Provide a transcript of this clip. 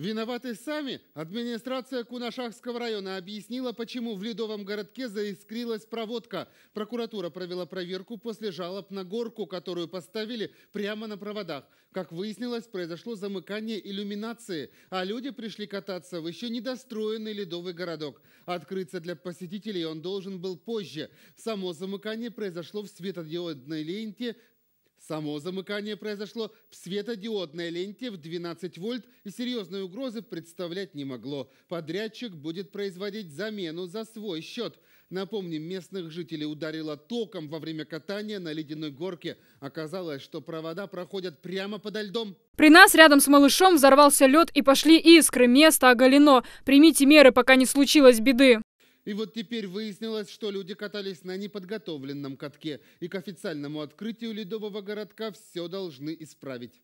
Виноваты сами? Администрация Кунашахского района объяснила, почему в Ледовом городке заискрилась проводка. Прокуратура провела проверку после жалоб на горку, которую поставили прямо на проводах. Как выяснилось, произошло замыкание иллюминации, а люди пришли кататься в еще недостроенный Ледовый городок. Открыться для посетителей он должен был позже. Само замыкание произошло в светодиодной ленте Само замыкание произошло в светодиодной ленте в 12 вольт и серьезной угрозы представлять не могло. Подрядчик будет производить замену за свой счет. Напомним, местных жителей ударило током во время катания на ледяной горке. Оказалось, что провода проходят прямо под льдом. При нас рядом с малышом взорвался лед и пошли искры. Место оголено. Примите меры, пока не случилось беды. И вот теперь выяснилось, что люди катались на неподготовленном катке, и к официальному открытию ледового городка все должны исправить.